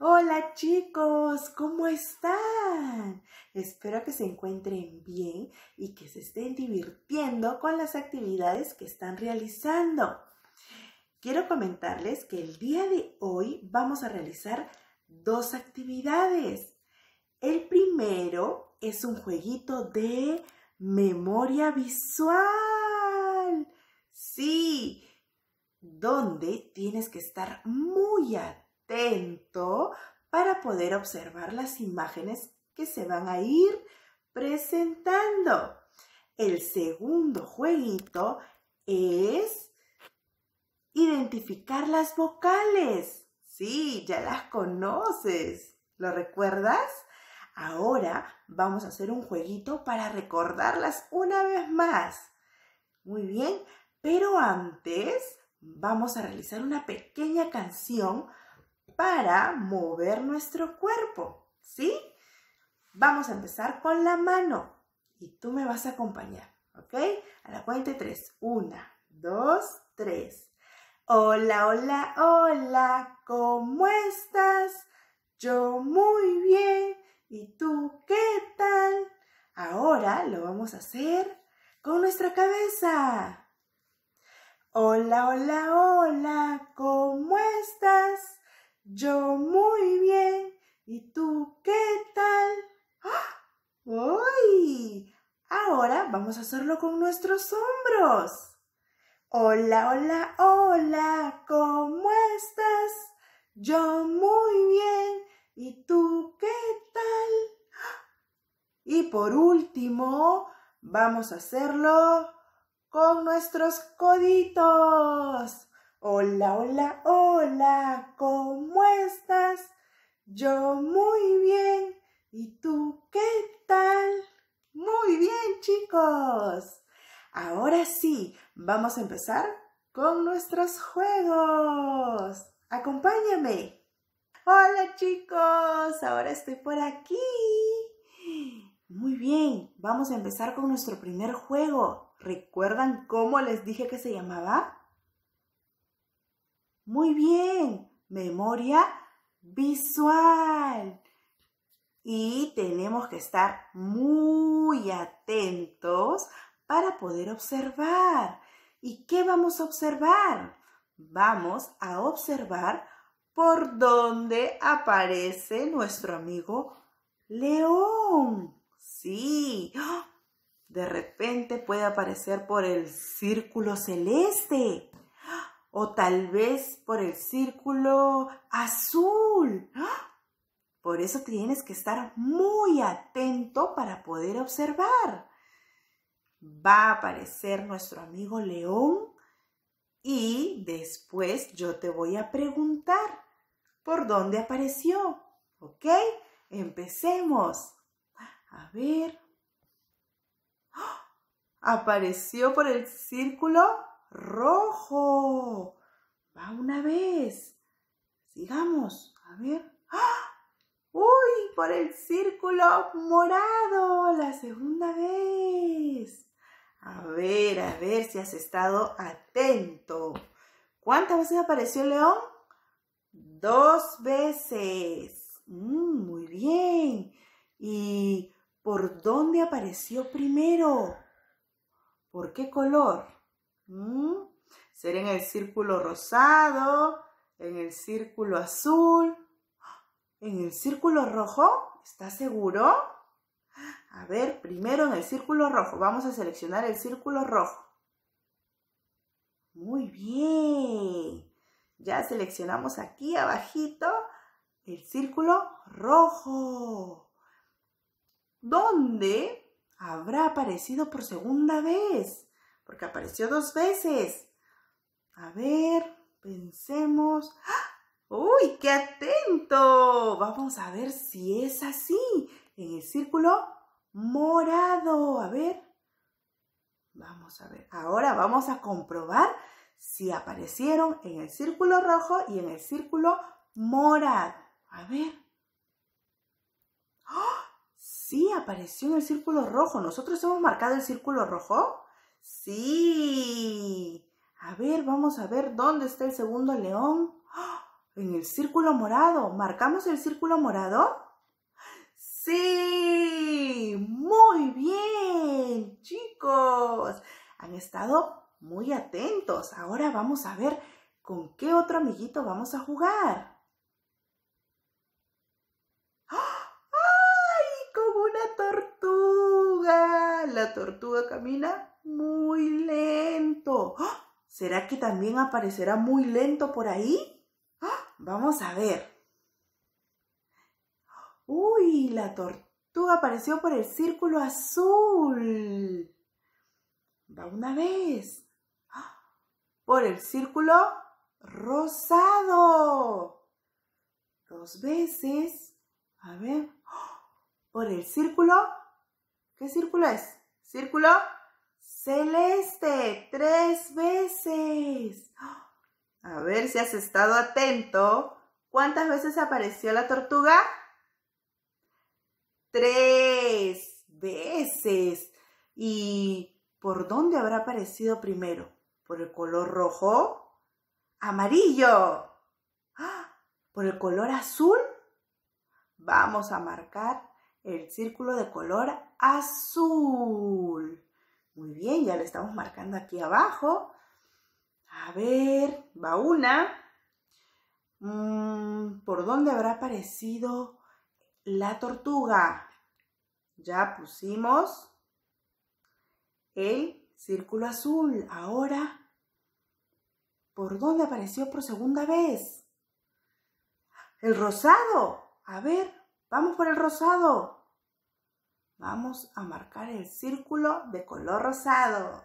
Hola chicos, ¿cómo están? Espero que se encuentren bien y que se estén divirtiendo con las actividades que están realizando. Quiero comentarles que el día de hoy vamos a realizar dos actividades. El primero es un jueguito de memoria visual. Sí, donde tienes que estar muy atento atento para poder observar las imágenes que se van a ir presentando. El segundo jueguito es identificar las vocales. Sí, ya las conoces. ¿Lo recuerdas? Ahora vamos a hacer un jueguito para recordarlas una vez más. Muy bien, pero antes vamos a realizar una pequeña canción para mover nuestro cuerpo, ¿sí? Vamos a empezar con la mano y tú me vas a acompañar, ¿ok? A la cuenta de tres. Una, dos, tres. Hola, hola, hola, ¿cómo estás? Yo muy bien. ¿Y tú qué tal? Ahora lo vamos a hacer con nuestra cabeza. Hola, hola, hola, ¿cómo estás? Yo muy bien. ¿Y tú qué tal? ¡Ah! ¡Uy! Ahora vamos a hacerlo con nuestros hombros. Hola, hola, hola, ¿cómo estás? Yo muy bien. ¿Y tú qué tal? ¡Ah! Y por último, vamos a hacerlo con nuestros coditos. Hola, hola, hola, ¿cómo estás? Yo muy bien. ¿Y tú qué tal? Muy bien, chicos. Ahora sí, vamos a empezar con nuestros juegos. Acompáñame. Hola, chicos. Ahora estoy por aquí. Muy bien, vamos a empezar con nuestro primer juego. ¿Recuerdan cómo les dije que se llamaba? Muy bien, memoria visual. Y tenemos que estar muy atentos para poder observar. ¿Y qué vamos a observar? Vamos a observar por dónde aparece nuestro amigo león. Sí, ¡Oh! de repente puede aparecer por el círculo celeste o tal vez por el círculo azul. ¡Ah! Por eso tienes que estar muy atento para poder observar. Va a aparecer nuestro amigo león y después yo te voy a preguntar por dónde apareció. ¿Ok? Empecemos. A ver. ¡Ah! Apareció por el círculo rojo. Va una vez. Sigamos. A ver. ¡Ah! ¡Uy! Por el círculo morado. La segunda vez. A ver, a ver si has estado atento. ¿Cuántas veces apareció león? Dos veces. Mm, muy bien. ¿Y por dónde apareció primero? ¿Por qué color? ¿Mm? Será en el círculo rosado, en el círculo azul, en el círculo rojo. ¿Estás seguro? A ver, primero en el círculo rojo. Vamos a seleccionar el círculo rojo. Muy bien. Ya seleccionamos aquí abajito el círculo rojo. ¿Dónde habrá aparecido por segunda vez? porque apareció dos veces. A ver, pensemos. ¡Ah! ¡Uy, qué atento! Vamos a ver si es así. En el círculo morado. A ver. Vamos a ver. Ahora vamos a comprobar si aparecieron en el círculo rojo y en el círculo morado. A ver. ¡Ah! Sí, apareció en el círculo rojo. Nosotros hemos marcado el círculo rojo. Sí. A ver, vamos a ver dónde está el segundo león. ¡Ah! En el círculo morado. ¿Marcamos el círculo morado? Sí. Muy bien, chicos. Han estado muy atentos. Ahora vamos a ver con qué otro amiguito vamos a jugar. ¡Ah! ¡Ay! una tortuga! la tortuga camina muy lento. ¡Ah! ¿Será que también aparecerá muy lento por ahí? ¡Ah! Vamos a ver. Uy, la tortuga apareció por el círculo azul. Va una vez. ¡Ah! Por el círculo rosado. Dos veces. A ver. Por el círculo. ¿Qué círculo es? Círculo Celeste, tres veces. ¡Oh! A ver si has estado atento. ¿Cuántas veces apareció la tortuga? Tres veces. ¿Y por dónde habrá aparecido primero? ¿Por el color rojo? Amarillo. ¡Ah! ¿Por el color azul? Vamos a marcar el círculo de color azul. Muy bien, ya le estamos marcando aquí abajo. A ver, va una. Mm, ¿Por dónde habrá aparecido la tortuga? Ya pusimos el círculo azul. Ahora, ¿por dónde apareció por segunda vez? El rosado. A ver, vamos por el rosado. Vamos a marcar el círculo de color rosado.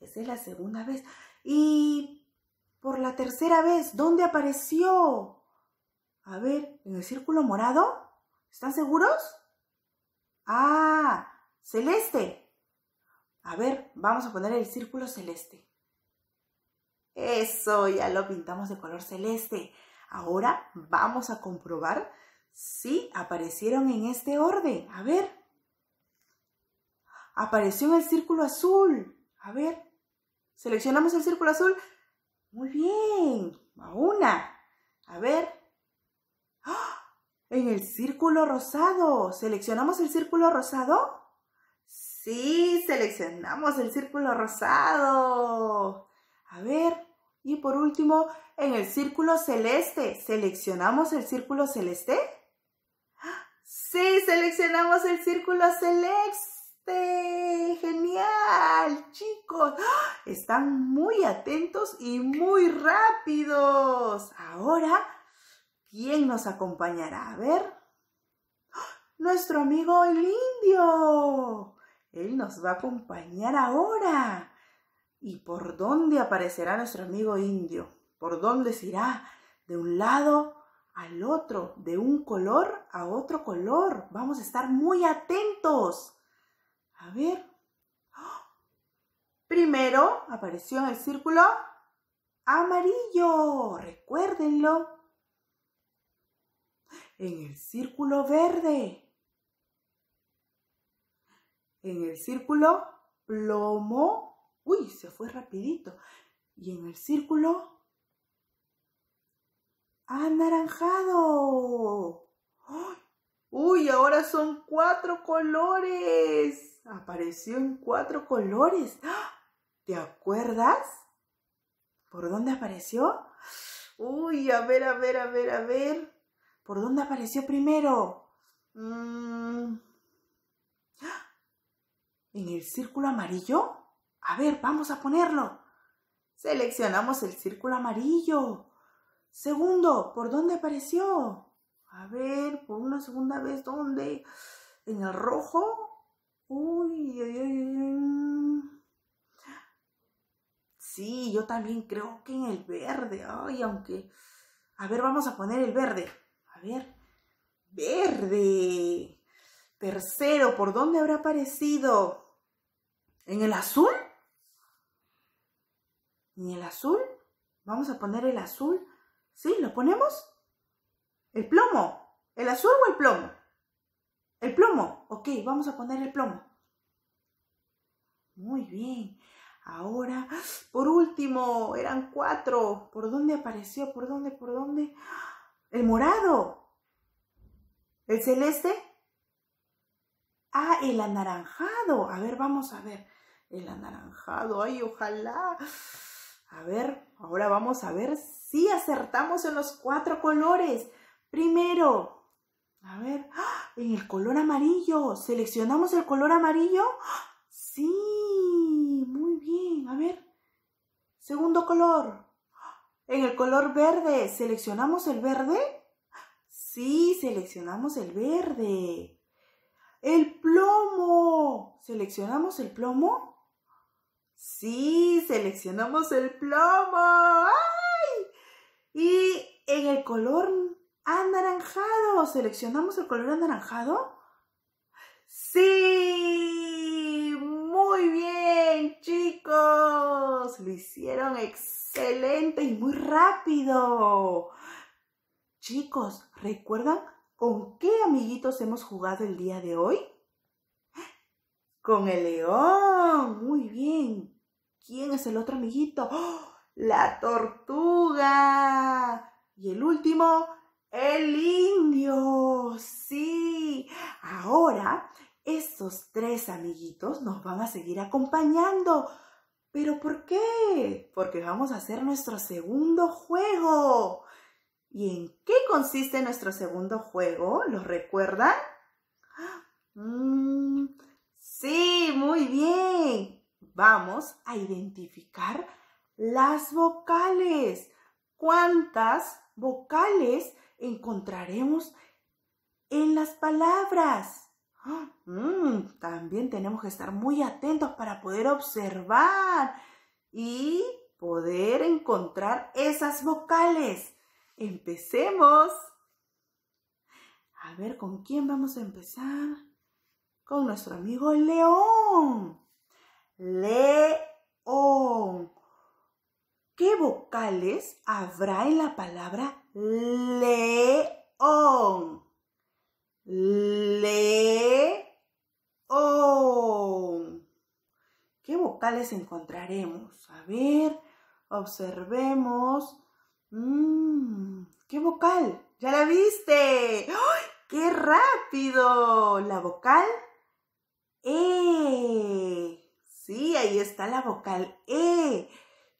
Esa es la segunda vez. Y por la tercera vez, ¿dónde apareció? A ver, ¿en el círculo morado? ¿Están seguros? Ah, celeste. A ver, vamos a poner el círculo celeste. Eso, ya lo pintamos de color celeste. Ahora vamos a comprobar si aparecieron en este orden. A ver. Apareció en el círculo azul. A ver, seleccionamos el círculo azul. Muy bien, a una. A ver. ¡Ah! En el círculo rosado. ¿Seleccionamos el círculo rosado? Sí, seleccionamos el círculo rosado. A ver. Y por último, en el círculo celeste. ¿Seleccionamos el círculo celeste? ¡Ah! Sí, seleccionamos el círculo celeste. Este, genial, chicos. ¡Ah! Están muy atentos y muy rápidos. Ahora, ¿quién nos acompañará? A ver. ¡Ah! Nuestro amigo el indio. Él nos va a acompañar ahora. ¿Y por dónde aparecerá nuestro amigo indio? ¿Por dónde se irá? ¿De un lado al otro? ¿De un color a otro color? Vamos a estar muy atentos. A ver. ¡Ah! Primero apareció en el círculo amarillo, recuérdenlo. En el círculo verde. En el círculo plomo. Uy, se fue rapidito. Y en el círculo anaranjado. Uy, ahora son cuatro colores apareció en cuatro colores. ¡Ah! ¿Te acuerdas? ¿Por dónde apareció? Uy, a ver, a ver, a ver, a ver. ¿Por dónde apareció primero? Mm. ¡Ah! ¿En el círculo amarillo? A ver, vamos a ponerlo. Seleccionamos el círculo amarillo. Segundo, ¿por dónde apareció? A ver, por una segunda vez, ¿dónde? ¿En el rojo? Uy, Sí, yo también creo que en el verde. Ay, aunque. A ver, vamos a poner el verde. A ver. Verde. Tercero, ¿por dónde habrá aparecido? ¿En el azul? ¿En el azul? Vamos a poner el azul. ¿Sí? ¿Lo ponemos? ¿El plomo? ¿El azul o el plomo? El plomo. Ok, vamos a poner el plomo. Muy bien. Ahora, por último, eran cuatro. ¿Por dónde apareció? ¿Por dónde? ¿Por dónde? El morado. ¿El celeste? Ah, el anaranjado. A ver, vamos a ver. El anaranjado. Ay, ojalá. A ver, ahora vamos a ver si acertamos en los cuatro colores. Primero, a ver. ¡Ah! en el color amarillo. ¿Seleccionamos el color amarillo? Sí, muy bien. A ver, segundo color. En el color verde, ¿seleccionamos el verde? Sí, seleccionamos el verde. El plomo. ¿Seleccionamos el plomo? Sí, seleccionamos el plomo. Y en el color ¡Anaranjado! ¿Seleccionamos el color anaranjado? ¡Sí! ¡Muy bien, chicos! Lo hicieron excelente y muy rápido. Chicos, ¿recuerdan con qué amiguitos hemos jugado el día de hoy? Con el león. Muy bien. ¿Quién es el otro amiguito? ¡Oh! La tortuga. Y el último, el indio, sí. Ahora, estos tres amiguitos nos van a seguir acompañando. ¿Pero por qué? Porque vamos a hacer nuestro segundo juego. ¿Y en qué consiste nuestro segundo juego? ¿Los recuerdan? Mm, sí, muy bien. Vamos a identificar las vocales. ¿Cuántas vocales encontraremos en las palabras. Ah, mm, también tenemos que estar muy atentos para poder observar y poder encontrar esas vocales. Empecemos. A ver, ¿con quién vamos a empezar? Con nuestro amigo León. León. ¿Qué vocales habrá en la palabra león? León. ¿Qué vocales encontraremos? A ver, observemos. Mm, ¿Qué vocal? ¿Ya la viste? ¡Qué rápido! La vocal E. Sí, ahí está la vocal E.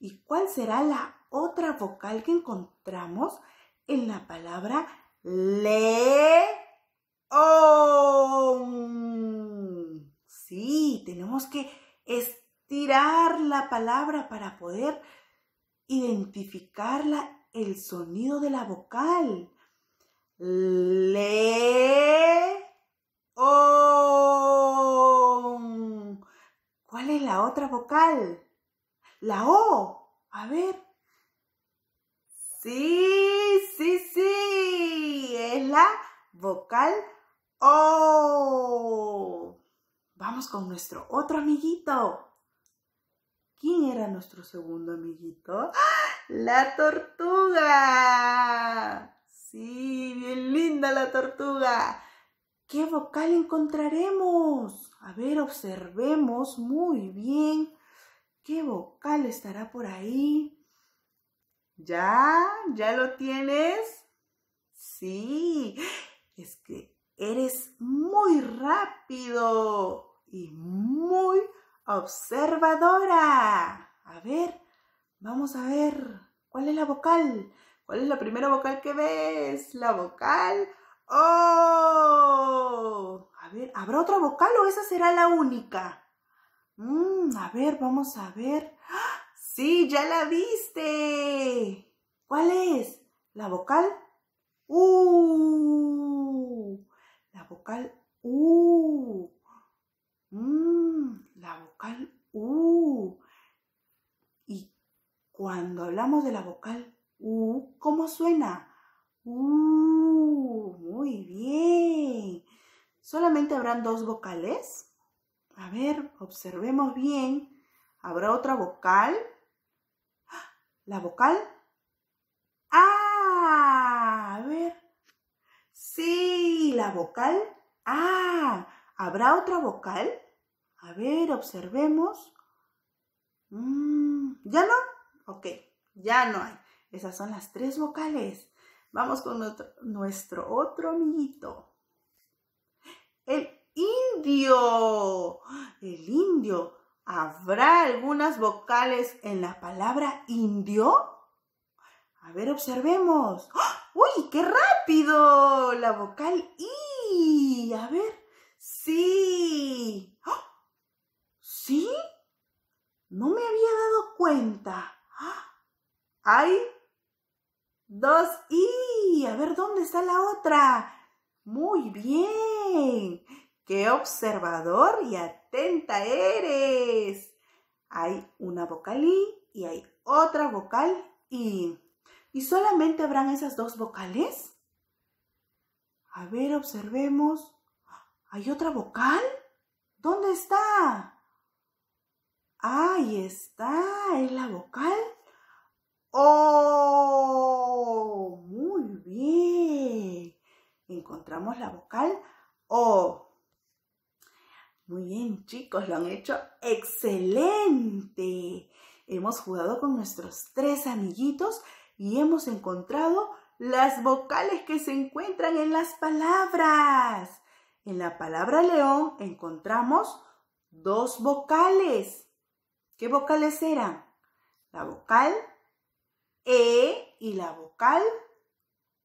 ¿Y cuál será la otra vocal que encontramos en la palabra león? Sí, tenemos que estirar la palabra para poder identificarla el sonido de la vocal. León. ¿Cuál es la otra vocal? La O. A ver. Sí, sí, sí. Es la vocal O. Vamos con nuestro otro amiguito. ¿Quién era nuestro segundo amiguito? ¡Ah! La tortuga. Sí, bien linda la tortuga. ¿Qué vocal encontraremos? A ver, observemos muy bien. ¿Qué vocal estará por ahí? ¿Ya? ¿Ya lo tienes? Sí, es que eres muy rápido y muy observadora. A ver, vamos a ver, ¿cuál es la vocal? ¿Cuál es la primera vocal que ves? La vocal ¡Oh! A ver, ¿habrá otra vocal o esa será la única? Mm, a ver, vamos a ver. ¡Ah! Sí, ya la viste. ¿Cuál es? ¿La vocal? U. Uh. La vocal U. Uh. Mm, la vocal U. Uh. Y cuando hablamos de la vocal U, ¿cómo suena? U. Muy bien. Solamente habrán dos vocales a ver, observemos bien. ¿Habrá otra vocal? ¿La vocal? ¡Ah! A ver. Sí, la vocal. ¡Ah! ¿Habrá otra vocal? A ver, observemos. Mm, ¿Ya no? Ok, ya no hay. Esas son las tres vocales. Vamos con nuestro otro amiguito. El indio. El indio. ¿Habrá algunas vocales en la palabra indio? A ver, observemos. ¡Oh! ¡Uy, qué rápido! La vocal I. A ver. Sí. ¡Oh! ¿Sí? No me había dado cuenta. ¡Ah! Hay dos I. A ver, ¿dónde está la otra? Muy bien qué observador y atenta eres. Hay una vocal I y hay otra vocal I. ¿Y solamente habrán esas dos vocales? A ver, observemos. ¿Hay otra vocal? ¿Dónde está? Ahí está, es la vocal. O? ¡Oh! Muy bien. Encontramos la vocal O. Muy bien, chicos, lo han hecho excelente. Hemos jugado con nuestros tres amiguitos y hemos encontrado las vocales que se encuentran en las palabras. En la palabra león encontramos dos vocales. ¿Qué vocales eran? La vocal E y la vocal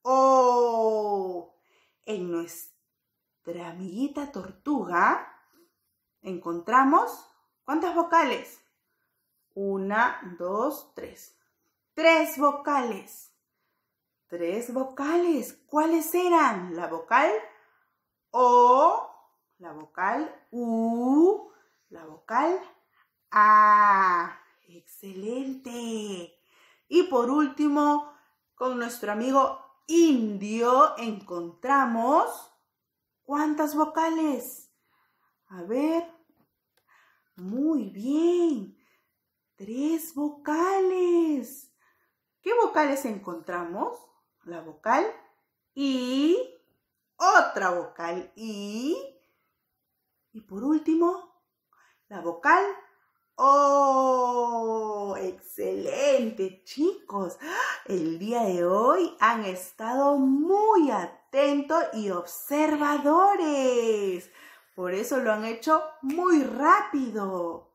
O. En nuestra amiguita tortuga encontramos cuántas vocales. Una, dos, tres. Tres vocales. Tres vocales. ¿Cuáles eran? La vocal O, la vocal U, la vocal A. Excelente. Y por último, con nuestro amigo indio encontramos cuántas vocales. A ver. Muy bien. Tres vocales. ¿Qué vocales encontramos? La vocal I, otra vocal I, y por último la vocal O. Oh, ¡Excelente, chicos! El día de hoy han estado muy atentos y observadores. Por eso lo han hecho muy rápido.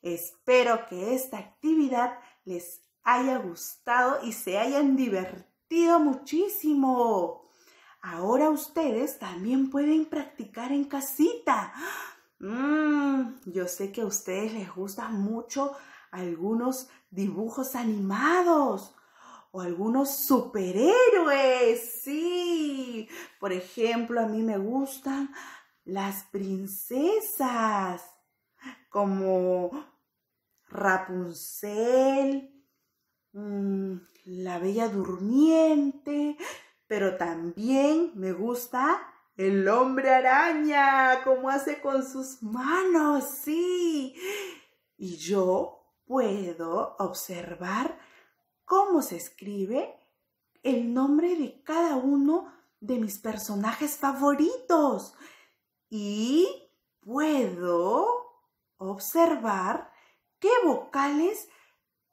Espero que esta actividad les haya gustado y se hayan divertido muchísimo. Ahora ustedes también pueden practicar en casita. Mm, yo sé que a ustedes les gustan mucho algunos dibujos animados o algunos superhéroes. Sí, por ejemplo, a mí me gustan las princesas, como Rapunzel, mm, la Bella Durmiente, pero también me gusta el hombre araña, como hace con sus manos, sí. Y yo puedo observar cómo se escribe el nombre de cada uno de mis personajes favoritos y puedo observar qué vocales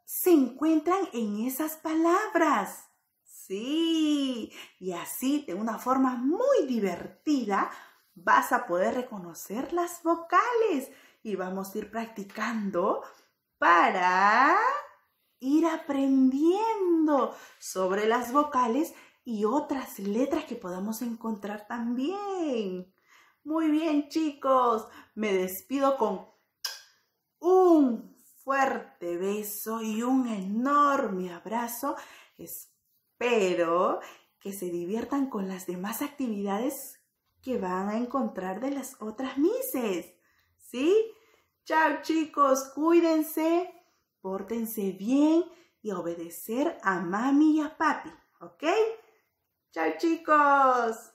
se encuentran en esas palabras. Sí, y así de una forma muy divertida vas a poder reconocer las vocales y vamos a ir practicando para ir aprendiendo sobre las vocales y otras letras que podamos encontrar también. Muy bien, chicos. Me despido con un fuerte beso y un enorme abrazo. Espero que se diviertan con las demás actividades que van a encontrar de las otras mises. ¿Sí? Chao chicos, cuídense, pórtense bien y obedecer a mami y a papi, ¿ok? Chao chicos.